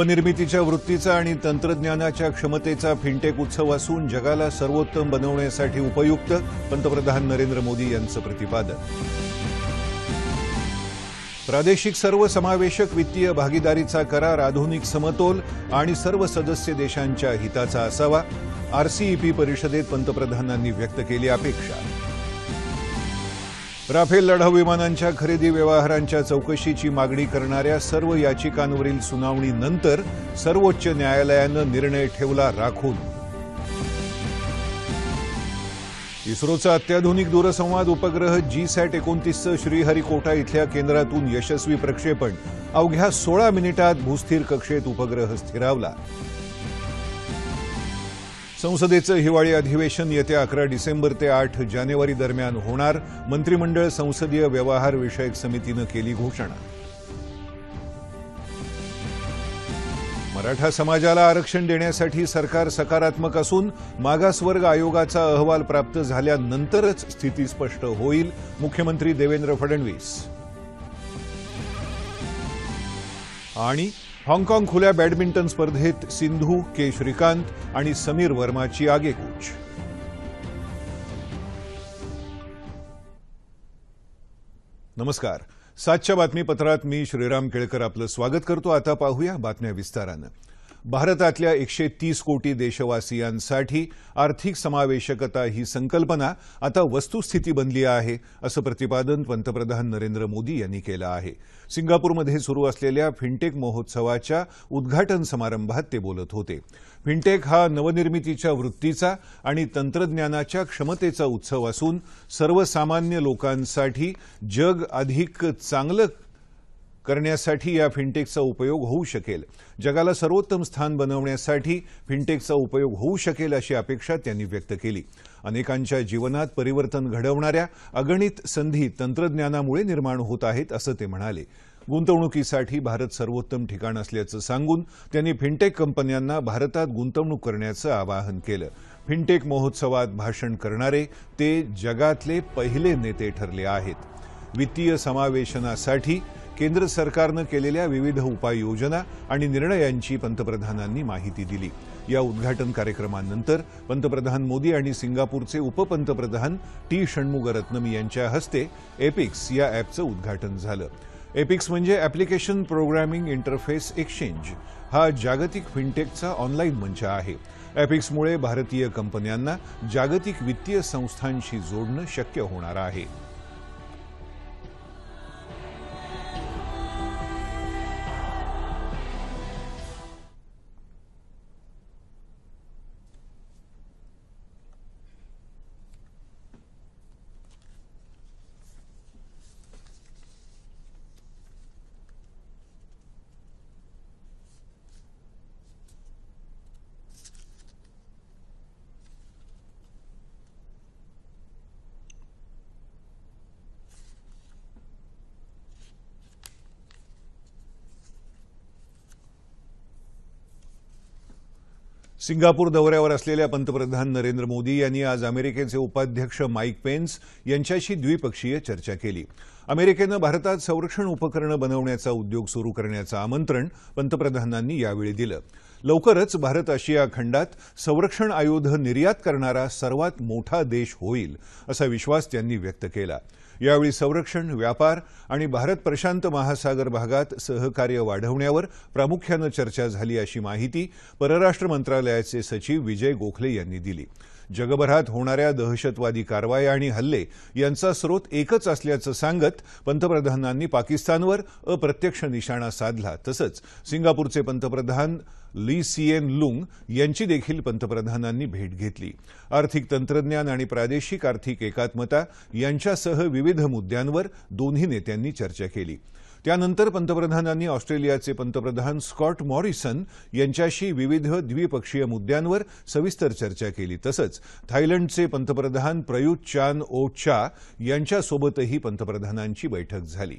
नवनिर्मितीच्या वृत्तीचा आणि तंत्रज्ञानाच्या क्षमतेचा फिनटेक उत्सव असून जगाला सर्वोत्तम बनवण्यासाठी उपयुक्त पंतप्रधान नरेंद्र मोदी यांचं प्रतिपादन प्रादेशिक सर्वसमावेशक वित्तीय भागीदारीचा करार आधुनिक समतोल आणि सर्व सदस्य देशांच्या हिताचा असावा आरसीईपी परिषदेत पंतप्रधानांनी व्यक्त केली अपेक्षा राफेल लढाऊ विमानांच्या खरेदी व्यवहारांच्या चौकशीची मागणी करणाऱ्या सर्व याचिकांवरील सुनावणीनंतर सर्वोच्च न्यायालयानं निर्णय ठेवला राखून इस्रोचा अत्याधुनिक दूरसंवाद उपग्रह जी सॅट एकोणतीसचं श्रीहरिकोटा इथल्या केंद्रातून यशस्वी प्रक्षेपण अवघ्या सोळा मिनिटात भूस्थिर कक्षेत उपग्रह स्थिरावला संसदेचं हिवाळी अधिवेशन येत्या अकरा डिसेंबर ते आठ जानेवारी दरम्यान होणार मंत्रिमंडळ संसदीय व्यवहार विषयक समितीनं केली घोषणा मराठा समाजाला आरक्षण देण्यासाठी सरकार सकारात्मक असून मागासवर्ग आयोगाचा अहवाल प्राप्त झाल्यानंतरच स्थिती स्पष्ट होईल मुख्यमंत्री देवेंद्र फडणवीस आणि हाँगकाँग खुल्या बॅडमिंटन स्पर्धेत सिंधू के श्रीकांत आणि समीर वर्माची आगेकूच नमस्कार सातच्या बातमीपत्रात मी श्रीराम केळकर आपलं स्वागत करतो आता पाहूया बातम्या विस्तारानं भारतातल्या एकशे तीस कोटी देशवासियांसाठी आर्थिक समावेशकता ही संकल्पना आता वस्तुस्थिती बनली आहे असं प्रतिपादन पंतप्रधान नरेंद्र मोदी यांनी केलं आहे सिंगापूरमध्ये सुरू असलेल्या फिनटेक महोत्सवाच्या उद्घाटन समारंभात ते बोलत होते फिनटेक हा नवनिर्मितीच्या वृत्तीचा आणि तंत्रज्ञानाच्या क्षमतेचा उत्सव असून सर्वसामान्य लोकांसाठी जग अधिक चांगलं करण्यासाठी या फिनटेकचा उपयोग होऊ शकेल जगाला सर्वोत्तम स्थान बनवण्यासाठी फिनटेकचा उपयोग होऊ शकेल अशी अपेक्षा त्यांनी व्यक्त केली अनेकांच्या जीवनात परिवर्तन घडवणाऱ्या अगणित संधी तंत्रज्ञानामुळे निर्माण होत आहेत असं ते म्हणाले गुंतवणुकीसाठी भारत सर्वोत्तम ठिकाण असल्याचं सांगून त्यांनी फिनटेक कंपन्यांना भारतात गुंतवणूक करण्याचं आवाहन केलं फिनटेक महोत्सवात भाषण करणारे ते जगातले पहिले नेते ठरले आहेत वित्तीय समावेशनासाठी केंद्र सरकारनं केलेल्या विविध उपाययोजना आणि निर्णयांची पंतप्रधानांनी माहिती दिली या उद्घाटन कार्यक्रमानंतर पंतप्रधान मोदी आणि सिंगापूरचे उपपंतप्रधान टी षण्मुगरत्नम यांच्या हस्ते एपिक्स या ॲपचं उद्घाटन झालं एपिक्स म्हणजे ॲप्लिकेशन प्रोग्रॅमिंग इंटरफेस एक्सचेंज हा जागतिक फिनटेकचा ऑनलाईन मंच आहे एपिक्समुळे भारतीय कंपन्यांना जागतिक वित्तीय संस्थांशी जोडणं शक्य होणार आहे सिंगापूर दौऱ्यावर असलेल्या पंतप्रधान नरेंद्र मोदी यांनी आज अमेरिकेचे उपाध्यक्ष माईक पेन्स यांच्याशी द्विपक्षीय चर्चा केली अमेरिकेनं भारतात संरक्षण उपकरणं बनवण्याचा उद्योग सुरू करण्याचं आमंत्रण पंतप्रधानांनी यावेळी दिलं लवकरच भारत आशिया खंडात संरक्षण आयुध निर्यात करणारा सर्वात मोठा देश होईल असा विश्वास त्यांनी व्यक्त केला यावेळी संरक्षण व्यापार आणि भारत प्रशांत महासागर भागात सहकार्य वाढवण्यावर प्रामुख्यानं चर्चा झाली अशी माहिती परराष्ट्र मंत्रालयाचे सचिव विजय गोखले यांनी दिली जगभरात होणाऱ्या दहशतवादी कारवाया आणि हल्ले यांचा स्रोत एकच असल्याचं सांगत पंतप्रधानांनी पाकिस्तानवर अप्रत्यक्ष निशाणा साधला तसंच सिंगापूरचे पंतप्रधान ली सिएन लुंग यांची देखील पंतप्रधानांनी भेट घेतली आर्थिक तंत्रज्ञान आणि प्रादेशिक आर्थिक एकात्मता यांच्यासह विविध मुद्द्यांवर दोन्ही नेत्यांनी चर्चा केली त्यानंतर पंतप्रधानांनी ऑस्ट्रेलियाचे पंतप्रधान स्कॉट मॉरिसन यांच्याशी विविध द्विपक्षीय मुद्द्यांवर सविस्तर चर्चा केली तसंच थायलंडचे पंतप्रधान प्रयुत चान ओ चा यांच्यासोबतही पंतप्रधानांची बैठक झाली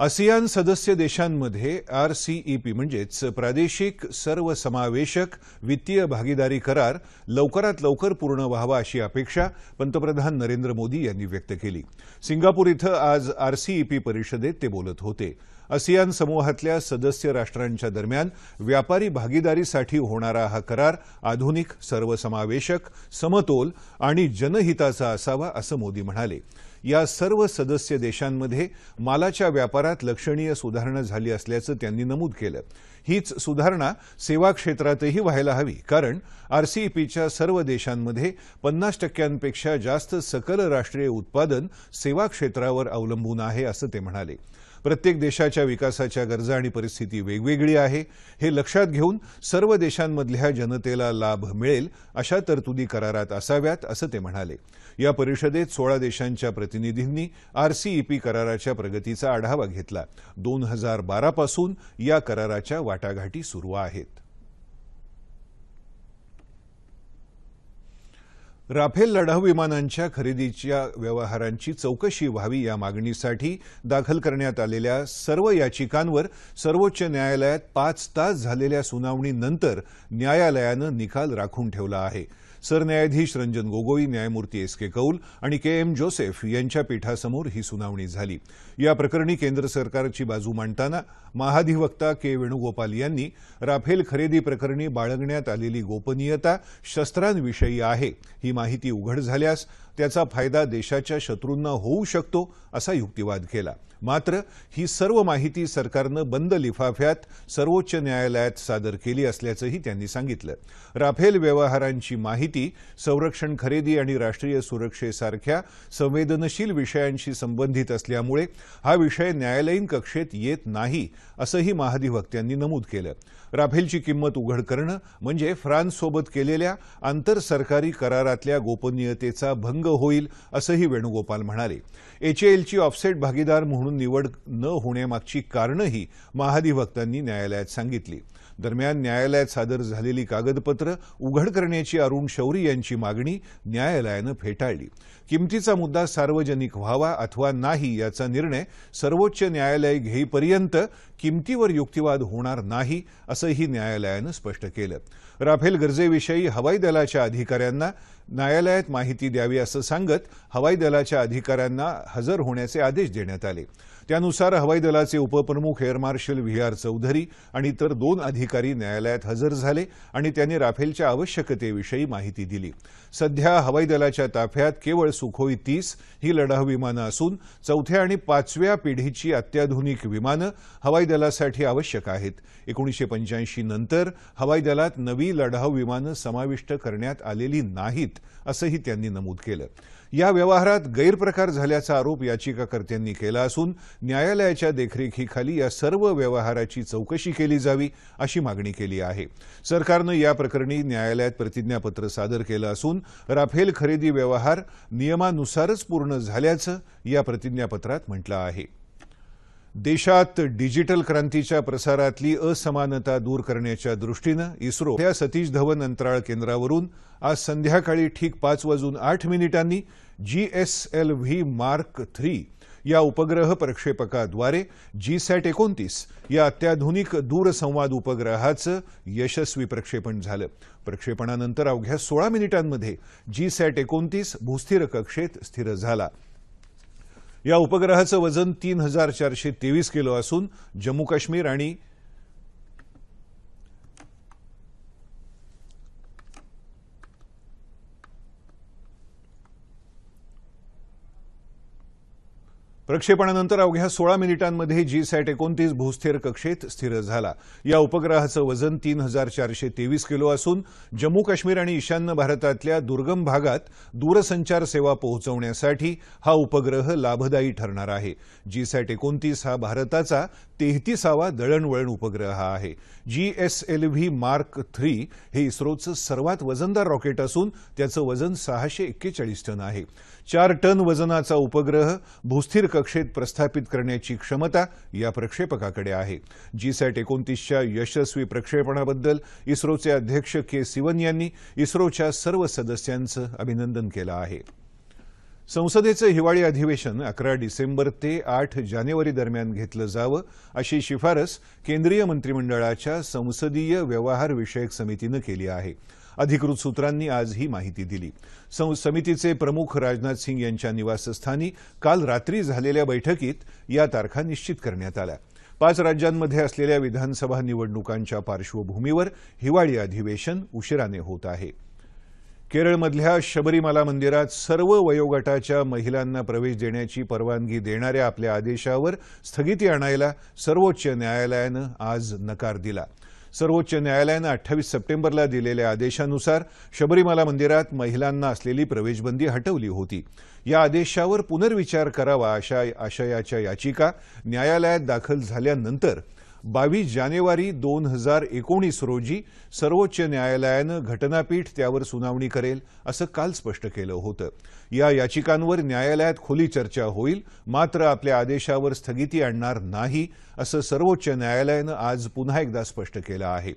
आसियान सदस्य देशांमध्ये आरसीईपी म्हणजेच प्रादेशिक सर्वसमावेशक वित्तीय भागीदारी करार लवकरात लवकर पूर्ण व्हावा अशी अपेक्षा पंतप्रधान नरेंद्र मोदी यांनी व्यक्त केली सिंगापूर इथं आज आरसीईपी परिषदेत ते बोलत होते आसियान समूहातल्या सदस्य राष्ट्रांच्या दरम्यान व्यापारी भागीदारीसाठी होणारा हा करार आधुनिक सर्वसमावेशक समतोल आणि जनहिताचा असावा असं मोदी म्हणाले या सर्व सदस्य देशांमध्ये मालाच्या व्यापारात लक्षणीय सुधारणा झाली असल्याचं त्यांनी नमूद केलं हीच सुधारणा सेवा क्षेत्रातही व्हायला हवी कारण आरसीईपीच्या सर्व देशांमध्ये पन्नास टक्क्यांपेक्षा जास्त सकल राष्ट्रीय उत्पादन सेवा क्षेत्रावर अवलंबून आहे असं ते म्हणाले प्रत्येक देशाच्या विकासाच्या गरजा आणि परिस्थिती वेगवेगळी आहे हे लक्षात घेऊन सर्व देशांमधल्या जनतेला लाभ मिळेल अशा तरतुदी करारात असाव्यात असं ते म्हणाले या परिषदेत सोळा देशांच्या प्रतिनिधींनी आरसीईपी कराराच्या प्रगतीचा आढावा घेतला दोन हजार बारापासून या कराराच्या वाटाघाटी सुरू आहेत राफेल लढाऊ विमानांच्या खरेदीच्या व्यवहारांची चौकशी व्हावी या मागणीसाठी दाखल करण्यात आलेल्या सर्व याचिकांवर सर्वोच्च न्यायालयात पाच तास झालेल्या सुनावणीनंतर न्यायालयानं निकाल राखून ठेवला आहे सरन्यायाधीश रंजन गोगोई न्यायमूर्ती एस के कौल आणि के एम जोसेफ यांच्या पीठासमोर ही सुनावणी झाली या प्रकरणी केंद्र सरकारची बाजू मांडताना महाधिवक्ता के वेणुगोपाल यांनी राफेल खरेदी प्रकरणी बाळगण्यात आलेली गोपनीयता शस्त्रांविषयी आहे ही माहिती उघड झाल्यास त्याचा फायदा देशाच्या शत्रूंना होऊ शकतो असा युक्तिवाद केला मात्र ही सर्व माहिती सरकारनं बंद लिफाफ्यात सर्वोच्च न्यायालयात सादर केली असल्याचंही त्यांनी सांगितलं राफेल व्यवहारांची माहिती संरक्षण खरेदी आणि राष्ट्रीय सुरक्षेसारख्या संवेदनशील विषयांशी संबंधित असल्यामुळे हा विषय न्यायालयीन कक्षेत येत नाही असंही महाधिवक्त्यांनी नमूद केलं राफेलची किंमत उघड करणं म्हणजे फ्रान्ससोबत केलेल्या आंतरसरकारी करारातल्या गोपनीयतेचा भंग होईल असंही वेणुगोपाल म्हणाले एचएएलची ऑफसेट भागीदार म्हणून निवड न होण्यामागची कारणंही महाधिवक्तांनी न्यायालयात सांगितली दरम्यान न्यायालयात सादर झालेली कागदपत्र उघड करण्याची अरुण शौरी यांची मागणी न्यायालयानं फेटाळली किमतीचा मुद्दा सार्वजनिक व्हावा अथवा नाही याचा निर्णय सर्वोच्च न्यायालय घेईपर्यंत किमतीवर युक्तिवाद होणार नाही असंही न्यायालयानं स्पष्ट केलं राफेल गरजेविषयी हवाई दलाच्या अधिकाऱ्यांना न्यायालयात माहिती द्यावी असं सांगत हवाई दलाच्या अधिकाऱ्यांना हजर होण्याचे आदेश देण्यात आले त्यानुसार हवाई दलाचे उपप्रमुख air marshal V R Chaudhari आणि इतर दोन अधिकारी न्यायालयात हजर झाले आणि त्यांनी राफेलच्या आवश्यकतेविषयी माहिती दिली सध्या हवाई दलाच्या ताफ्यात केवळ सुखोई तीस ही लढाऊ विमानं असून चौथ्या आणि पाचव्या पिढीची अत्याधुनिक विमानं हवाई दलासाठी आवश्यक आहेत एकोणीशे पंच्याऐंशी नंतर हवाई दलात नवी लढाऊ विमानं समाविष्ट करण्यात आलेली नाहीत असंही त्यांनी नमूद केलं या व्यवहारात गैरप्रकार झाल्याचा आरोप याचिकाकर्त्यांनी केला असून न्यायालयाच्या देखरेखीखाली या सर्व व्यवहाराची चौकशी केली जावी अशी मागणी केली आहे सरकारनं या प्रकरणी न्यायालयात प्रतिज्ञापत्र सादर केलं असून राफेल खरेदी व्यवहार नियमानुसारच पूर्ण झाल्याचं या प्रतिज्ञापत्रात म्हटलं आहे देशात डिजिटल क्रांतीच्या प्रसारातली असमानता दूर करण्याच्या दृष्टीनं इस्रो या सतीश धवन अंतराळ केंद्रावरून आज संध्याकाळी ठीक पाच वाजून आठ मिनिटांनी G S L V mark three या उपग्रह प्रक्षेपकाद्वारे जी सॅट एकोणतीस या अत्याधुनिक दूरसंवाद उपग्रहाचं यशस्वी प्रक्षेपण झालं प्रक्षेपणानंतर अवघ्या सोळा मिनिटांमध्ये जी सॅट एकोणतीस भूस्थिर कक्षेत स्थिर झाला या उपग्रहाचं वजन तीन हजार चारशे तेवीस किलो असून जम्मू काश्मीर आणि प्रक्षेपणानंतर अवघ्या सोळा मिनिटांमध्ये जी सॅट एकोणतीस भूस्थिर कक्षेत स्थिर झाला या उपग्रहाचं वजन तीन हजार चारशे तेवीस किलो असून जम्मू काश्मीर आणि ईशान्य भारतातल्या दुर्गम भागात दूरसंचार सेवा पोहोचवण्यासाठी हा उपग्रह लाभदायी ठरणार आहे जी सॅट एकोणतीस हा भारताचा तेहतीसावा दळणवळण उपग्रह आहे G S L V mark three हे इस्रोचं सर्वात वजनदार रॉकेट असून त्याचं वजन सहाशे एक्केचाळीस टन आहे चार टन वजनाचा उपग्रह भूस्थिर कक्षेत प्रस्थापित करण्याची क्षमता या प्रक्षेपकाकडे आहे जीसॅट एकोणतीसच्या यशस्वी प्रक्षेपणाबद्दल इस्रोचे अध्यक्ष के सिवन यांनी इस्रोच्या सर्व सदस्यांचं अभिनंदन केलं आहे संसदेचं हिवाळी अधिवेशन अकरा डिसेंबर ते आठ जानेवारी दरम्यान घेतलं जावं अशी शिफारस केंद्रीय मंत्रिमंडळाच्या संसदीय व्यवहार विषयक समितीनं केली आहे अधिकृत सूत्रांनी आज ही माहिती दिली समितीचे प्रमुख राजनाथ सिंग यांच्या निवासस्थानी काल रात्री झालेल्या बैठकीत या तारखा निश्चित करण्यात आल्या पाच राज्यांमध्ये असलेल्या विधानसभा निवडणुकांच्या पार्श्वभूमीवर हिवाळी अधिवेशन उशिराने होत आहे केरळमधल्या शबरीमाला मंदिरात सर्व वयोगटाच्या महिलांना प्रवेश देण्याची परवानगी देणाऱ्या आपल्या आदेशावर स्थगिती आणायला सर्वोच्च न्यायालयानं आज नकार दिला सर्वोच्च न्यायालयानं अठ्ठावीस सप्टेंबरला दिलेल्या आदेशानुसार शबरीमाला मंदिरात महिलांना असलेली प्रवेशबंदी हटवली होती या आदेशावर पुनर्विचार करावा अशा आशयाच्या याचिका न्यायालयात दाखल झाल्यानंतर बावीस जानेवारी दोन हजार एकोणीस रोजी सर्वोच्च न्यायालयानं घटनापीठ त्यावर सुनावणी करेल असं काल स्पष्ट केलं होतं या याचिकांवर न्यायालयात खुली चर्चा होईल मात्र आपल्या आदेशावर स्थगिती आणणार नाही असं सर्वोच्च न्यायालयानं आज पुन्हा एकदा स्पष्ट केलं आहे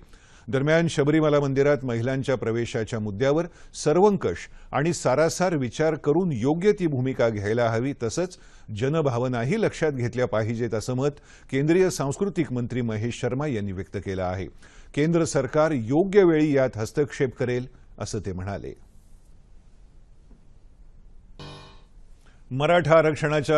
दरम्यान शबरीमाला मंदिरात महिलांच्या प्रवेशाच्या मुद्द्यावर सर्वंकष आणि सारासार विचार करून योग्य ती भूमिका घ्यायला हवी तसंच जनभावनाही लक्षात घेतल्या पाहिजेत असं मत केंद्रीय सांस्कृतिक मंत्री महेश शर्मा यांनी व्यक्त केलं आहे केंद्र सरकार योग्य वेळी यात हस्तक्षेप करेल असं ते म्हणाले मराठा आरक्षणाच्या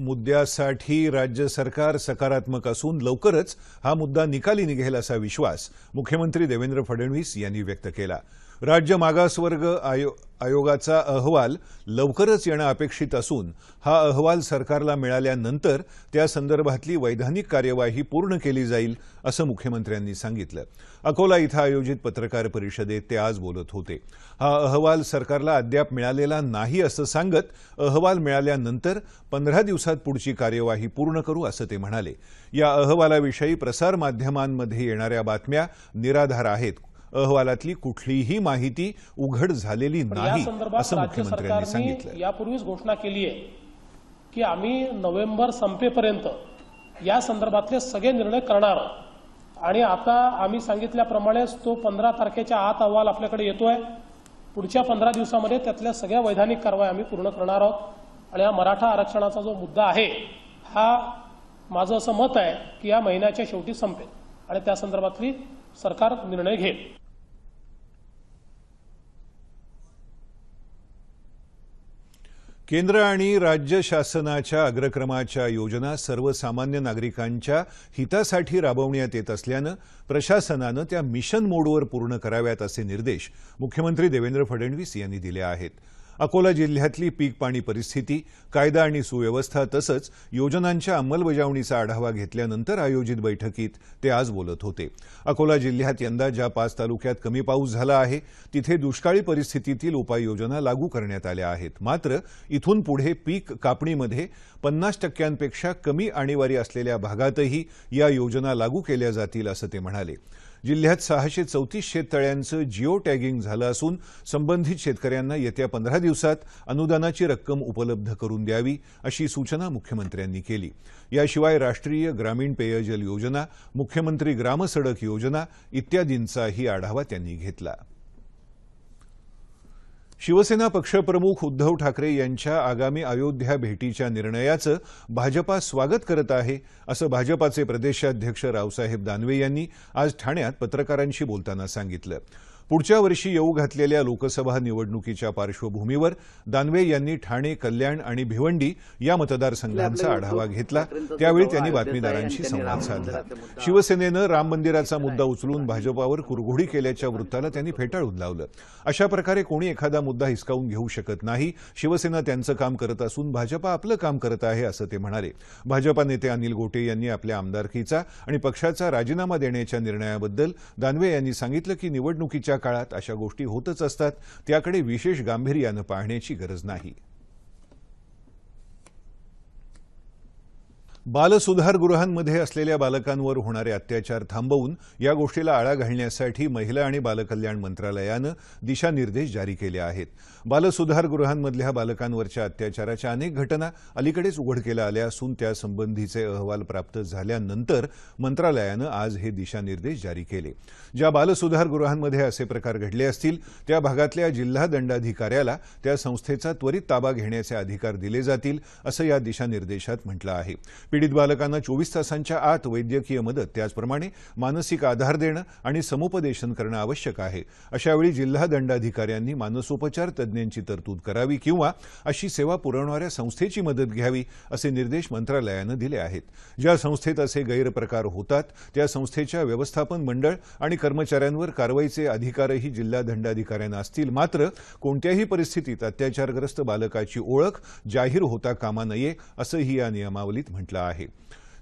मुद्द्यासाठी राज्य सरकार सकारात्मक असून लवकरच हा मुद्दा निकाली निघेल असा विश्वास मुख्यमंत्री देवेंद्र फडणवीस यांनी व्यक्त केला राज्य मागासवर्ग आयो आयोगाचा अहवाल लवकरच येणं अपेक्षित असून हा अहवाल सरकारला मिळाल्यानंतर त्यासंदर्भातली वैधानिक कार्यवाही पूर्ण केली जाईल असं मुख्यमंत्र्यांनी सांगितलं अकोला इथं आयोजित पत्रकार परिषदेत ते आज बोलत होते हा अहवाल सरकारला अद्याप मिळालेला नाही असं सांगत अहवाल मिळाल्यानंतर पंधरा दिवसात पुढची कार्यवाही पूर्ण करू असं ते म्हणाले या अहवालाविषयी प्रसारमाध्यमांमध्ये येणाऱ्या बातम्या निराधार आहेत अहवालातली कुठलीही माहिती उघड झालेली नाही असं मुख्यमंत्र्यांनी सांगितलं यापूर्वीच घोषणा केली आहे की आम्ही नोव्हेंबर संपेपर्यंत या संदर्भातले सगळे निर्णय करणार आहोत आणि आता आम्ही सांगितल्याप्रमाणेच तो पंधरा तारखेच्या आत अहवाल आपल्याकडे येतोय पुढच्या पंधरा दिवसामध्ये त्यातल्या सगळ्या वैधानिक कारवाई आम्ही पूर्ण करणार आहोत आणि हा मराठा आरक्षणाचा जो मुद्दा आहे हा माझं असं मत आहे की या महिन्याच्या शेवटी संपेल आणि त्या संदर्भातली सरकार निर्णय घेईल केंद्र आणि राज्य शासनाच्या अग्रक्रमाच्या योजना सर्वसामान्य नागरिकांच्या हितासाठी राबवण्यात येत असल्यानं प्रशासनानं त्या मिशन मोडवर पूर्ण कराव्यात असे निर्देश मुख्यमंत्री देवेंद्र फडणवीस यांनी दिले आहेत अकोला जिल्ह्यातली पीक पाणी परिस्थिती कायदा आणि सुव्यवस्था तसंच योजनांच्या अंमलबजावणीचा आढावा घेतल्यानंतर आयोजित बैठकीत ते आज बोलत होते अकोला जिल्ह्यात यंदा ज्या पाच तालुक्यात कमी पाऊस झाला आहे तिथे दुष्काळी परिस्थितीतील उपाययोजना लागू करण्यात आल्या आहेत मात्र इथून पुढे पीक कापणीमध्ये पन्नास टक्क्यांपेक्षा कमी आणीवारी असलेल्या भागातही या योजना लागू केल्या जातील असं ते म्हणाले जिल्ह्यात सहाशे चौतीस शेततळ्यांचं जिओ टॅगिंग झालं असून संबंधित शेतकऱ्यांना येत्या पंधरा दिवसात अनुदानाची रक्कम उपलब्ध करून द्यावी अशी सूचना मुख्यमंत्र्यांनी केली याशिवाय राष्ट्रीय ग्रामीण पेयजल योजना मुख्यमंत्री ग्रामसडक योजना इत्यादींचाही आढावा त्यांनी घेतला शिवसेना पक्षप्रमुख उद्धव ठाकरे यांच्या आगामी अयोध्या भेटीच्या निर्णयाचं भाजपा स्वागत करत आहे असं भाजपाचे प्रदेशाध्यक्ष रावसाहेब दानवे यांनी आज ठाण्यात पत्रकारांशी बोलताना सांगितलं पुढच्या वर्षी येऊ घातलेल्या लोकसभा निवडणुकीच्या पार्श्वभूमीवर दानवे यांनी ठाणे कल्याण आणि भिवंडी या मतदारसंघांचा आढावा घेतला त्यावेळी त्यांनी बातमीदारांशी संवाद साधला शिवसेनेनं राम मंदिराचा मुद्दा उचलून भाजपावर कुरघोडी केल्याच्या वृत्ताला त्यांनी फेटाळून लावलं अशा प्रकारे कोणी एखादा मुद्दा हिसकावून घेऊ शकत नाही शिवसेना त्यांचं काम करत असून भाजपा आपलं काम करत आहे असं ते म्हणाले भाजपा नेते अनिल गोटे यांनी आपल्या आमदारकीचा आणि पक्षाचा राजीनामा देण्याच्या निर्णयाबद्दल दानवे यांनी सांगितलं की निवडणुकीच्या काळात अशा गोष्टी होतच असतात त्याकडे विशेष गांभीर्यानं पाहण्याची गरज नाही गृहांमध्ये असलेल्या बालकांवर होणारे अत्याचार थांबवून या गोष्टीला आळा घालण्यासाठी महिला आणि बालकल्याण मंत्रालयानं दिशानिर्देश जारी केले आहेत बालसुधारगृहांमधल्या बालकांवरच्या अत्याचाराच्या अनेक घटना अलीकडेच उघडकीला आल्या असून त्यासंबंधीचे अहवाल प्राप्त झाल्यानंतर मंत्रालयानं आज हे दिशानिर्देश जारी केले ज्या गृहांमध्ये असे प्रकार घडले असतील त्या भागातल्या जिल्हा दंडाधिकाऱ्याला त्या संस्थेचा त्वरित ताबा घेण्याचे अधिकार दिले जातील असं या दिशानिर्देशात म्हटलं आहे पीडित बालकांना चोवीस तासांच्या आत वैद्यकीय मदत त्याचप्रमाणे मानसिक आधार देणं आणि समुपदेशन करणं आवश्यक आहे अशावेळी जिल्हा दंडाधिकाऱ्यांनी मानसोपचार तज्ज्ञांची तरतूद करावी किंवा अशी सेवा पुरवणाऱ्या संस्थेची मदत घ्यावी असे निर्देश मंत्रालयानं दिले आहेत ज्या संस्थेत असे गैरप्रकार होतात त्या संस्थेच्या व्यवस्थापन मंडळ आणि कर्मचाऱ्यांवर कारवाईचे अधिकारही जिल्हा दंडाधिकाऱ्यांना असतील मात्र कोणत्याही परिस्थितीत अत्याचारग्रस्त बालकाची ओळख जाहीर होता कामा नये असंही या नियमावलीत म्हटलं केला आहे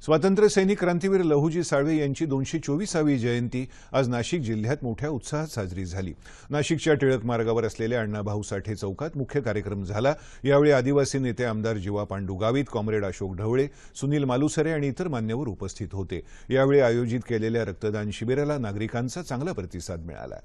स्वातंत्र्य सैनिक क्रांतीवीर लहूजी साळवे यांची दोनशे चोवीसावी जयंती आज नाशिक जिल्ह्यात मोठ्या उत्साहात साजरी झाली नाशिकच्या टिळक मार्गावर असलेल्या अण्णाभाऊ साठे चौकात मुख्य कार्यक्रम झाला यावेळी आदिवासी नेते आमदार जीवा पांडू गावित कॉम्रेड अशोक ढवळे सुनील मालुसरे आणि इतर मान्यवर उपस्थित होते यावेळी आयोजित केलेल्या रक्तदान शिबिराला नागरिकांचा चांगला प्रतिसाद मिळाला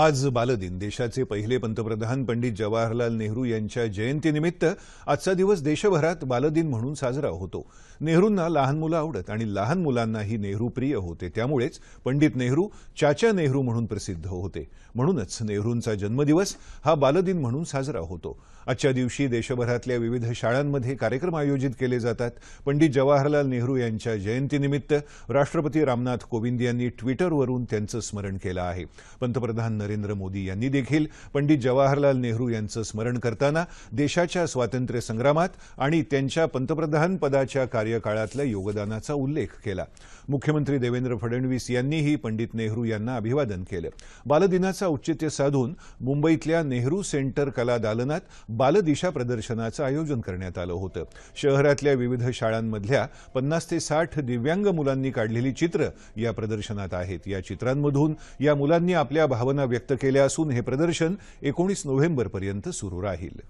आज बालदिन देशाचे पहिले पंतप्रधान पंडित जवाहरलाल नेहरू यांच्या जयंतीनिमित्त आजचा दिवस देशभरात बालदिन म्हणून साजरा होतो नेहरूंना लहान मुलं आवडत आणि लहान मुलांनाही नेहरू प्रिय होते त्यामुळेच पंडित नेहरू चाचा नेहरू म्हणून प्रसिद्ध होते म्हणूनच नेहरूंचा जन्मदिवस हा बालदिन म्हणून साजरा होतो आजच्या दिवशी देशभरातल्या विविध शाळांमध्ये कार्यक्रम आयोजित केले जातात पंडित जवाहरलाल नेहरू यांच्या जयंतीनिमित्त राष्ट्रपती रामनाथ कोविंद यांनी ट्विटरवरून त्यांचं स्मरण केलं आहे पंतप्रधान नरेंद्र मोदी यांनी देखील पंडित जवाहरलाल नेहरू यांचं स्मरण करताना देशाच्या स्वातंत्र्य संग्रामात आणि त्यांच्या पंतप्रधान पदाच्या कार्यकाळातल्या योगदानाचा उल्लेख केला मुख्यमंत्री देवेंद्र फडणवीस यांनीही पंडित नेहरू यांना अभिवादन केलं बालदिनाचं औचित्य साधून मुंबईतल्या नेहरू सेंटर कला दालनात बालदिशा प्रदर्शनाचं आयोजन करण्यात आलं होतं शहरातल्या विविध शाळांमधल्या पन्नास ते साठ दिव्यांग मुलांनी काढलेली चित्र या प्रदर्शनात आहेत या चित्रांमधून या मुलांनी आपल्या भावना व्यक्त केले असून हे प्रदर्शन एकोणीस नोव्हेंबरपर्यंत सुरू राहील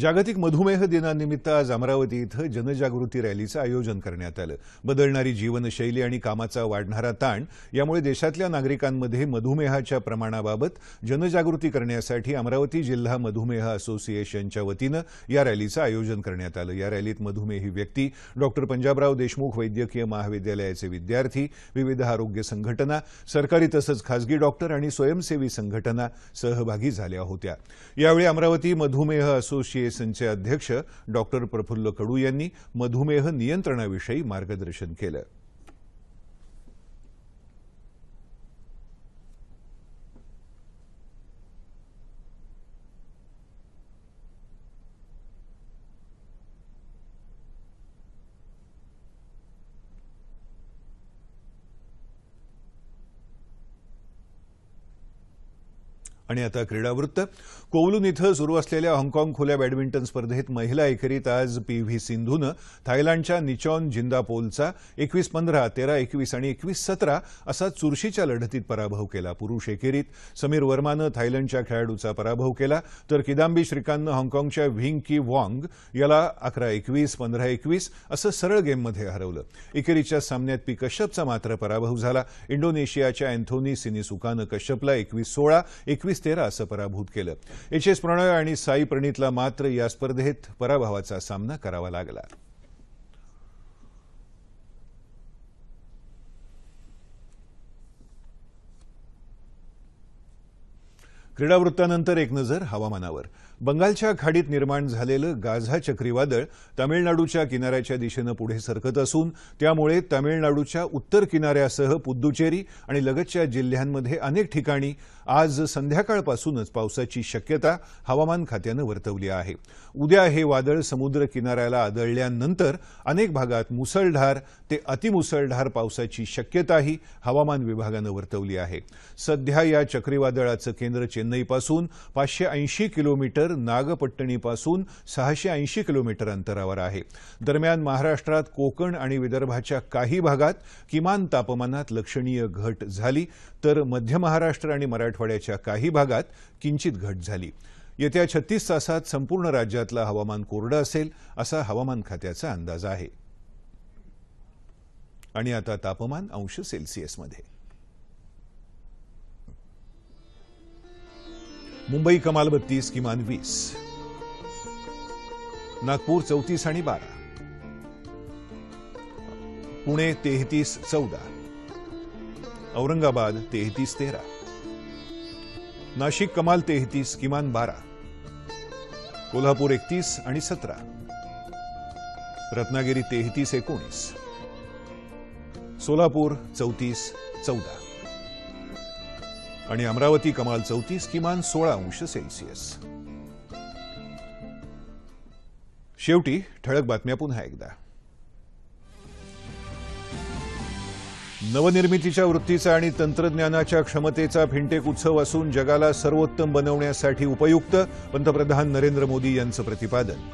जागतिक मधुमेह दिनानिमित्त आज अमरावती इथं जनजागृती रॅलीचं आयोजन करण्यात आलं बदलणारी जीवनशैली आणि कामाचा वाढणारा ताण यामुळे देशातल्या नागरिकांमध्ये मधुमेहाच्या प्रमाणाबाबत जनजागृती करण्यासाठी अमरावती जिल्हा मधुमेह असोसिएशनच्या वतीनं या रॅलीचं आयोजन करण्यात आलं या रॅलीत मधुमेही व्यक्ती डॉक्टर पंजाबराव देशमुख वैद्यकीय महाविद्यालयाचे विद्यार्थी विविध आरोग्य संघटना सरकारी तसंच खासगी डॉक्टर आणि स्वयंसेवी संघटना सहभागी झाल्या होत्या यावेळी अमरावती मधुमेह असोसिएशन संचे अध्यक्ष डॉक्टर प्रफुल्ल कडू यांनी मधुमेह नियंत्रणाविषयी मार्गदर्शन केलं आणि आता क्रीडावृत्त कोवलून इथं सुरू असलेल्या हाँगकाँग खुल्या बॅडमिंटन स्पर्धेत महिला एकेरीत आज पी व्ही सिंधूनं थायलंडच्या निचॉन जिंदापोलचा एकवीस पंधरा तेरा एकवीस आणि एकवीस सतरा असा चुरशीच्या लढतीत पराभव केला पुरुष एकेरीत समीर वर्मानं थायलंडच्या खेळाडूचा पराभव केला तर किदांबी श्रीकांतनं हाँगकाँगच्या व्हिंग की वॉंग याला अकरा एकवीस पंधरा एकवीस असं सरळ गेममध्ये हरवलं एकेरीच्या सामन्यात पी कश्यपचा मात्र पराभव झाला इंडोनेशियाच्या अँथोनी सुकानं कश्यपला एकवीस सोळा एकवीस तेरा असं पराभूत केलं एच एस प्रणय आणि साई प्रणीतला मात्र या स्पर्धेत पराभवाचा सामना करावा लागला क्रीडा वृत्तानंतर एक नजर हवामानावर बंगालच्या खाडीत निर्माण झालेलं गाझा चक्रीवादळ तामिळनाडूच्या किनाऱ्याच्या दिशेनं पुढे सरकत असून त्यामुळे तामिळनाडूच्या उत्तर किनाऱ्यासह पुद्दुचेरी आणि लगतच्या जिल्ह्यांमध्ये अनेक ठिकाणी आज संध्याकाळपासूनच पावसाची शक्यता हवामान खात्यानं वर्तवली आहे उद्या हे वादळ समुद्र किनाऱ्याला आदळल्यानंतर अनेक भागात मुसळधार ते अतिमुसळधार पावसाची शक्यताही हवामान विभागानं वर्तवली आहे सध्या या चक्रीवादळाचं केंद्र चेन्नईपासून पाचशे ऐंशी किलोमीटर नागपट्टणीपासून सहाशे ऐंशी किलोमीटर अंतरावर आहे दरम्यान महाराष्ट्रात कोकण आणि विदर्भाच्या काही भागात किमान तापमानात लक्षणीय घट झाली तर मध्य महाराष्ट्र आणि मराठवाड्याच्या काही भागात किंचित घट झाली येत्या छत्तीस तासात संपूर्ण राज्यातलं हवामान कोरडं असेल असा हवामान खात्याचा अंदाज आहे आणि आता तापमान अंश सेल्सिअसमध्ये मुंबई कमाल बत्तीस किमान वीस नागपूर चौतीस आणि बारा पुणे तेहतीस चौदा औरंगाबाद तेहतीस तेरा नाशिक कमाल तेहतीस किमान बारा कोल्हापूर एकतीस आणि सतरा रत्नागिरी तेहतीस एकोणीस सोलापूर चौतीस चौदा आणि अमरावती कमाल चौतीस किमान सोळा अंश सेल्सिअस शेवटी ठळक बातम्या पुन्हा एकदा नवनिर्मितीच्या वृत्तीचा आणि तंत्रज्ञानाच्या क्षमतेचा फिनटेक उत्सव असून जगाला सर्वोत्तम बनवण्यासाठी उपयुक्त पंतप्रधान नरेंद्र मोदी यांचं प्रतिपादन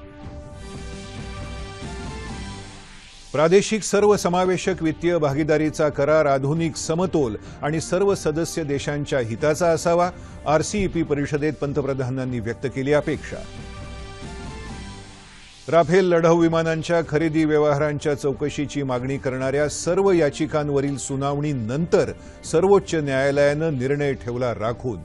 प्रादेशिक सर्वसमावेशक वित्तीय भागीदारीचा करार आधुनिक समतोल आणि सर्व सदस्य देशांच्या हिताचा असावा आरसीईपी परिषदेत पंतप्रधानांनी व्यक्त केली अपेक्षा राफेल लढाऊ विमानांच्या खरेदी व्यवहारांच्या चौकशीची मागणी करणाऱ्या सर्व याचिकांवरील सुनावणीनंतर सर्वोच्च न्यायालयानं निर्णय ठेवला राखून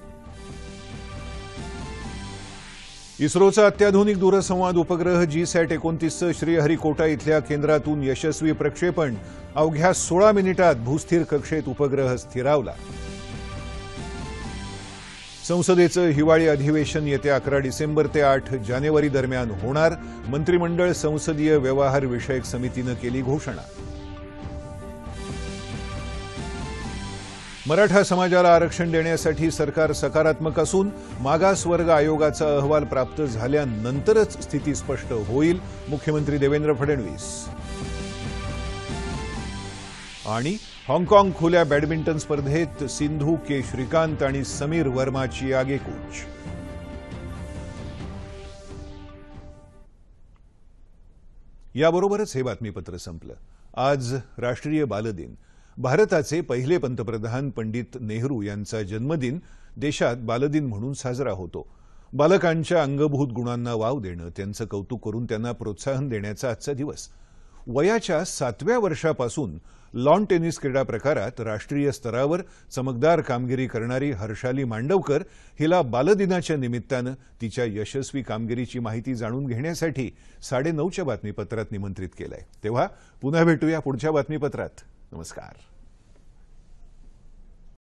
इस्रोचा अत्याधुनिक दूरसंवाद उपग्रह जी सॅट एकोणतीसचं श्रीहरिकोटा इथल्या केंद्रातून यशस्वी प्रक्षेपण अवघ्या सोळा मिनिटात भूस्थिर कक्षेत उपग्रह स्थिरावला संसदेचं हिवाळी अधिवेशन येत्या अकरा डिसेंबर ते आठ जानेवारी दरम्यान होणार मंत्रिमंडळ संसदीय व्यवहार विषयक समितीनं केली घोषणा मराठा समाजाला आरक्षण देण्यासाठी सरकार सकारात्मक असून मागासवर्ग आयोगाचा अहवाल प्राप्त झाल्यानंतरच स्थिती स्पष्ट होईल मुख्यमंत्री देवेंद्र फडणवीस आणि हाँगकाँग खुल्या बॅडमिंटन स्पर्धेत सिंधू के श्रीकांत आणि समीर वर्माची आगेकूच याबरोबरच हे बातमीपत्र संपलं आज राष्ट्रीय बालदिन भारताचे पहिले पंतप्रधान पंडित नेहरू यांचा जन्मदिन देशात बालदिन म्हणून साजरा होतो बालकांच्या अंगभूत गुणांना वाव देणं त्यांचं कौतुक करून त्यांना प्रोत्साहन देण्याचा आजचा दिवस वयाच्या सातव्या वर्षापासून लॉन टेनिस क्रीडा प्रकारात राष्ट्रीय स्तरावर चमकदार कामगिरी करणारी हर्षाली मांडवकर हिला बालदिनाच्या निमित्तानं तिच्या यशस्वी कामगिरीची माहिती जाणून घेण्यासाठी साडेनऊच्या बातमीपत्रात निमंत्रित केलंय तेव्हा पुन्हा भेटूया पुढच्या बातमीपत्रात Namaskar.